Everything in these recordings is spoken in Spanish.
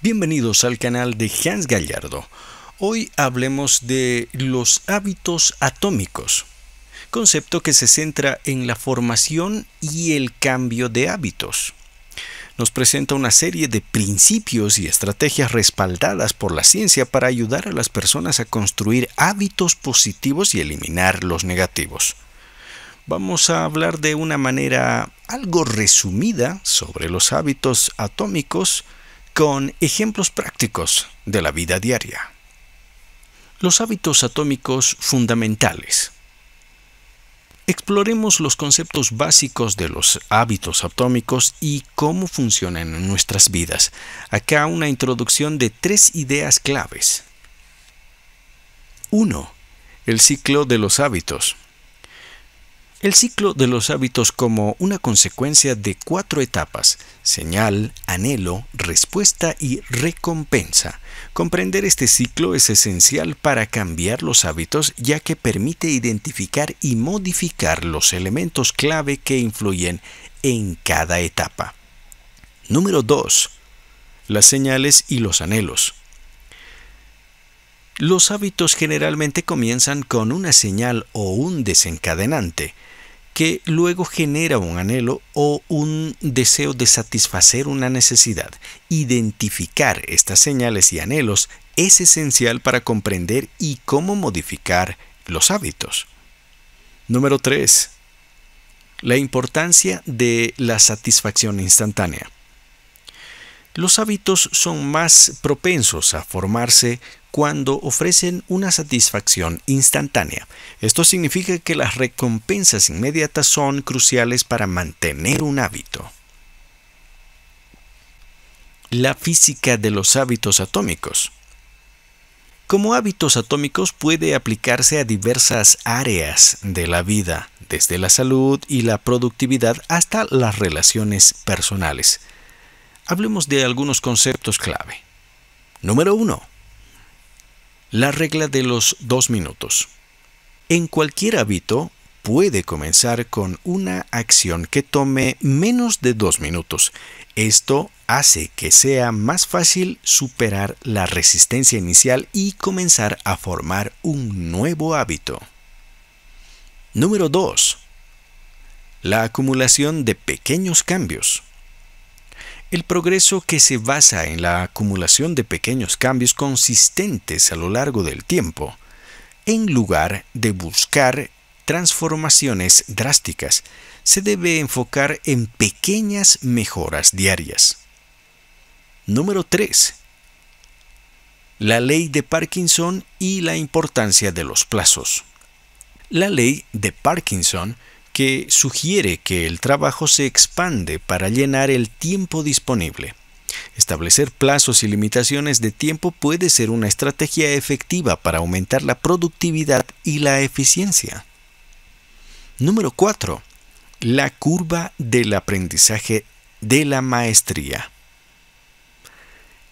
Bienvenidos al canal de Hans Gallardo. Hoy hablemos de los hábitos atómicos, concepto que se centra en la formación y el cambio de hábitos. Nos presenta una serie de principios y estrategias respaldadas por la ciencia para ayudar a las personas a construir hábitos positivos y eliminar los negativos vamos a hablar de una manera algo resumida sobre los hábitos atómicos con ejemplos prácticos de la vida diaria. Los hábitos atómicos fundamentales. Exploremos los conceptos básicos de los hábitos atómicos y cómo funcionan en nuestras vidas. Acá una introducción de tres ideas claves. 1. El ciclo de los hábitos. El ciclo de los hábitos como una consecuencia de cuatro etapas, señal, anhelo, respuesta y recompensa. Comprender este ciclo es esencial para cambiar los hábitos ya que permite identificar y modificar los elementos clave que influyen en cada etapa. Número 2. Las señales y los anhelos. Los hábitos generalmente comienzan con una señal o un desencadenante, que luego genera un anhelo o un deseo de satisfacer una necesidad. Identificar estas señales y anhelos es esencial para comprender y cómo modificar los hábitos. Número 3. La importancia de la satisfacción instantánea. Los hábitos son más propensos a formarse cuando ofrecen una satisfacción instantánea. Esto significa que las recompensas inmediatas son cruciales para mantener un hábito. La física de los hábitos atómicos. Como hábitos atómicos puede aplicarse a diversas áreas de la vida, desde la salud y la productividad hasta las relaciones personales. Hablemos de algunos conceptos clave. Número 1 la regla de los dos minutos. En cualquier hábito puede comenzar con una acción que tome menos de dos minutos. Esto hace que sea más fácil superar la resistencia inicial y comenzar a formar un nuevo hábito. Número 2. La acumulación de pequeños cambios. El progreso que se basa en la acumulación de pequeños cambios consistentes a lo largo del tiempo, en lugar de buscar transformaciones drásticas, se debe enfocar en pequeñas mejoras diarias. Número 3. La ley de Parkinson y la importancia de los plazos. La ley de Parkinson que sugiere que el trabajo se expande para llenar el tiempo disponible. Establecer plazos y limitaciones de tiempo puede ser una estrategia efectiva para aumentar la productividad y la eficiencia. Número 4. La curva del aprendizaje de la maestría.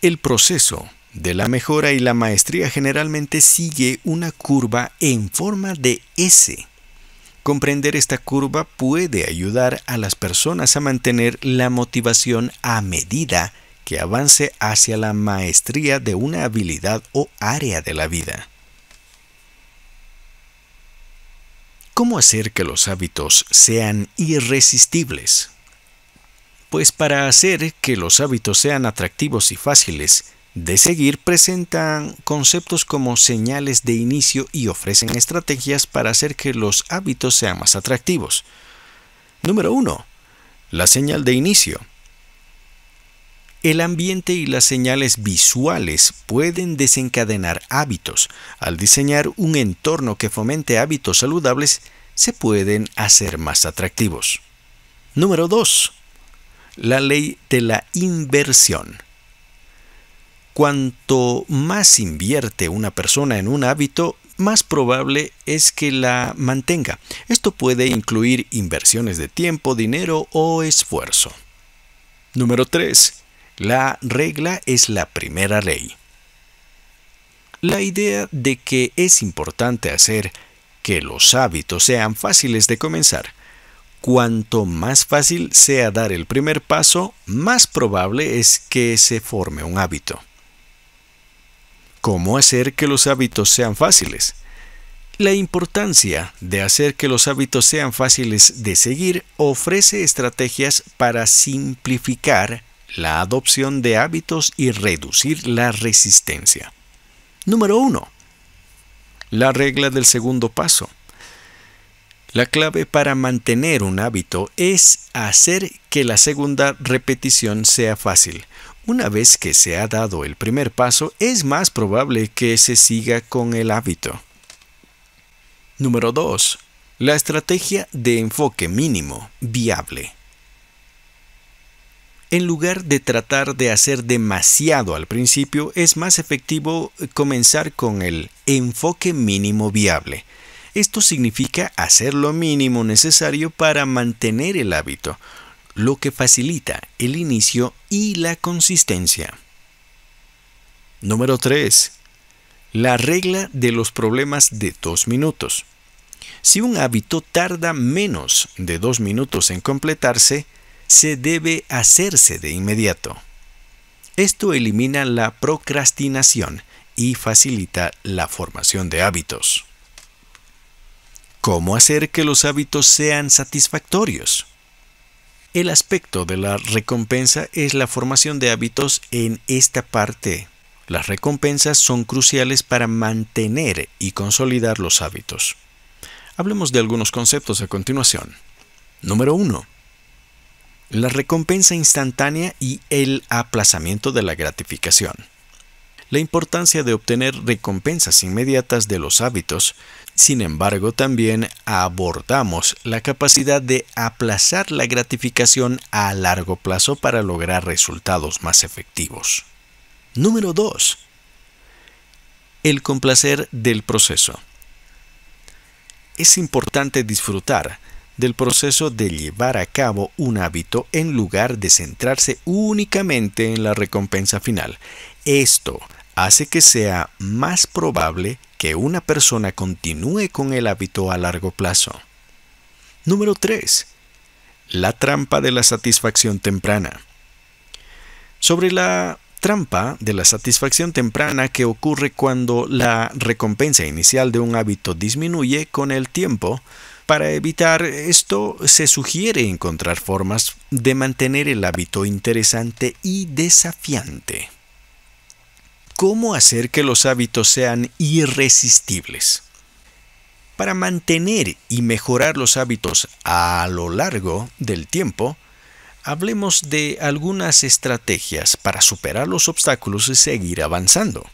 El proceso de la mejora y la maestría generalmente sigue una curva en forma de S Comprender esta curva puede ayudar a las personas a mantener la motivación a medida que avance hacia la maestría de una habilidad o área de la vida. ¿Cómo hacer que los hábitos sean irresistibles? Pues para hacer que los hábitos sean atractivos y fáciles, de seguir presentan conceptos como señales de inicio y ofrecen estrategias para hacer que los hábitos sean más atractivos. Número 1. La señal de inicio. El ambiente y las señales visuales pueden desencadenar hábitos. Al diseñar un entorno que fomente hábitos saludables, se pueden hacer más atractivos. Número 2. La ley de la inversión. Cuanto más invierte una persona en un hábito, más probable es que la mantenga. Esto puede incluir inversiones de tiempo, dinero o esfuerzo. Número 3. La regla es la primera ley. La idea de que es importante hacer que los hábitos sean fáciles de comenzar. Cuanto más fácil sea dar el primer paso, más probable es que se forme un hábito. ¿Cómo hacer que los hábitos sean fáciles? La importancia de hacer que los hábitos sean fáciles de seguir ofrece estrategias para simplificar la adopción de hábitos y reducir la resistencia. Número 1. La regla del segundo paso. La clave para mantener un hábito es hacer que la segunda repetición sea fácil. Una vez que se ha dado el primer paso, es más probable que se siga con el hábito. Número 2. La estrategia de enfoque mínimo viable. En lugar de tratar de hacer demasiado al principio, es más efectivo comenzar con el enfoque mínimo viable. Esto significa hacer lo mínimo necesario para mantener el hábito, lo que facilita el inicio y la consistencia. Número 3. La regla de los problemas de 2 minutos. Si un hábito tarda menos de dos minutos en completarse, se debe hacerse de inmediato. Esto elimina la procrastinación y facilita la formación de hábitos. ¿Cómo hacer que los hábitos sean satisfactorios? El aspecto de la recompensa es la formación de hábitos en esta parte. Las recompensas son cruciales para mantener y consolidar los hábitos. Hablemos de algunos conceptos a continuación. Número 1. La recompensa instantánea y el aplazamiento de la gratificación la importancia de obtener recompensas inmediatas de los hábitos, sin embargo también abordamos la capacidad de aplazar la gratificación a largo plazo para lograr resultados más efectivos. Número 2. El complacer del proceso. Es importante disfrutar del proceso de llevar a cabo un hábito en lugar de centrarse únicamente en la recompensa final. Esto hace que sea más probable que una persona continúe con el hábito a largo plazo. Número 3. La trampa de la satisfacción temprana. Sobre la trampa de la satisfacción temprana que ocurre cuando la recompensa inicial de un hábito disminuye con el tiempo, para evitar esto se sugiere encontrar formas de mantener el hábito interesante y desafiante. ¿Cómo hacer que los hábitos sean irresistibles? Para mantener y mejorar los hábitos a lo largo del tiempo, hablemos de algunas estrategias para superar los obstáculos y seguir avanzando.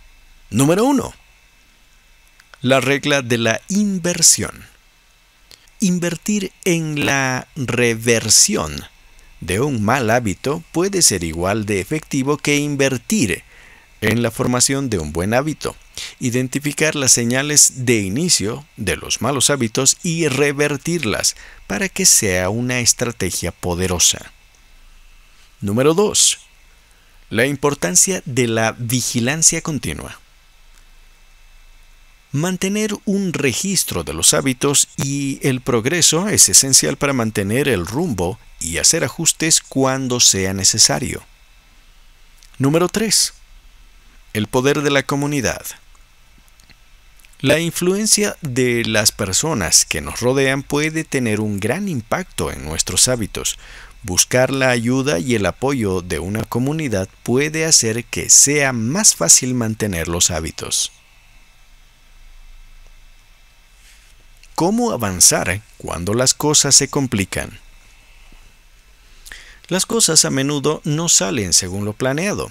Número 1. La regla de la inversión. Invertir en la reversión de un mal hábito puede ser igual de efectivo que invertir en la formación de un buen hábito, identificar las señales de inicio de los malos hábitos y revertirlas para que sea una estrategia poderosa. Número 2. La importancia de la vigilancia continua. Mantener un registro de los hábitos y el progreso es esencial para mantener el rumbo y hacer ajustes cuando sea necesario. Número 3 el poder de la comunidad. La influencia de las personas que nos rodean puede tener un gran impacto en nuestros hábitos. Buscar la ayuda y el apoyo de una comunidad puede hacer que sea más fácil mantener los hábitos. ¿Cómo avanzar cuando las cosas se complican? Las cosas a menudo no salen según lo planeado.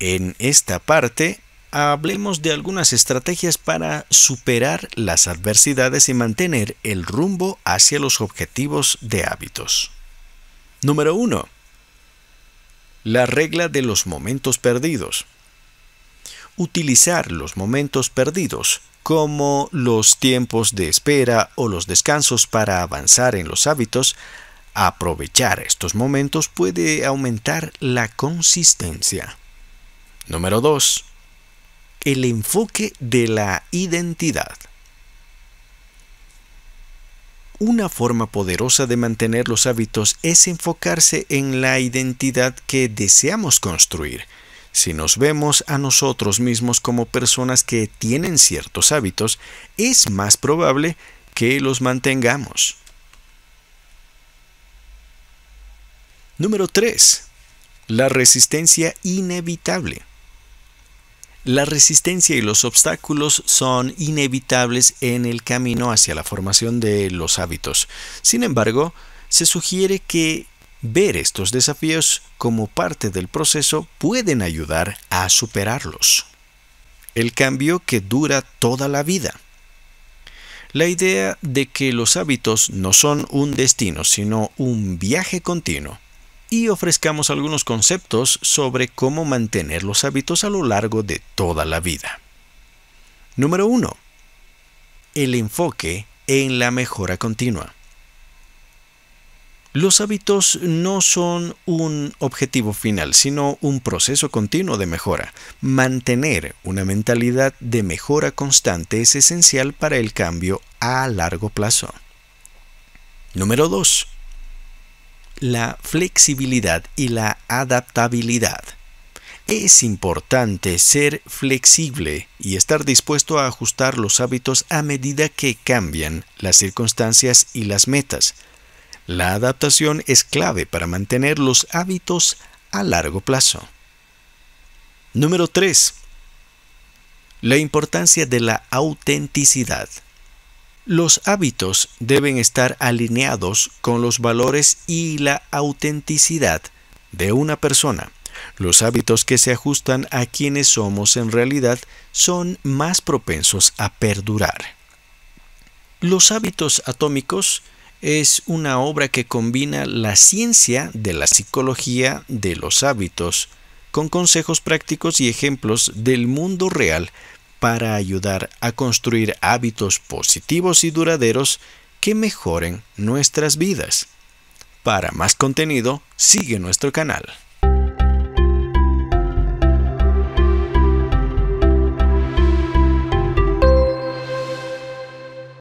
En esta parte hablemos de algunas estrategias para superar las adversidades y mantener el rumbo hacia los objetivos de hábitos. Número 1. La regla de los momentos perdidos. Utilizar los momentos perdidos como los tiempos de espera o los descansos para avanzar en los hábitos, aprovechar estos momentos puede aumentar la consistencia. Número 2. El enfoque de la identidad. Una forma poderosa de mantener los hábitos es enfocarse en la identidad que deseamos construir. Si nos vemos a nosotros mismos como personas que tienen ciertos hábitos, es más probable que los mantengamos. Número 3. La resistencia inevitable. La resistencia y los obstáculos son inevitables en el camino hacia la formación de los hábitos. Sin embargo, se sugiere que ver estos desafíos como parte del proceso pueden ayudar a superarlos. El cambio que dura toda la vida. La idea de que los hábitos no son un destino, sino un viaje continuo, y ofrezcamos algunos conceptos sobre cómo mantener los hábitos a lo largo de toda la vida. Número 1. El enfoque en la mejora continua. Los hábitos no son un objetivo final, sino un proceso continuo de mejora. Mantener una mentalidad de mejora constante es esencial para el cambio a largo plazo. Número 2 la flexibilidad y la adaptabilidad. Es importante ser flexible y estar dispuesto a ajustar los hábitos a medida que cambian las circunstancias y las metas. La adaptación es clave para mantener los hábitos a largo plazo. Número 3. La importancia de la autenticidad. Los hábitos deben estar alineados con los valores y la autenticidad de una persona. Los hábitos que se ajustan a quienes somos en realidad son más propensos a perdurar. Los hábitos atómicos es una obra que combina la ciencia de la psicología de los hábitos con consejos prácticos y ejemplos del mundo real para ayudar a construir hábitos positivos y duraderos que mejoren nuestras vidas. Para más contenido, sigue nuestro canal.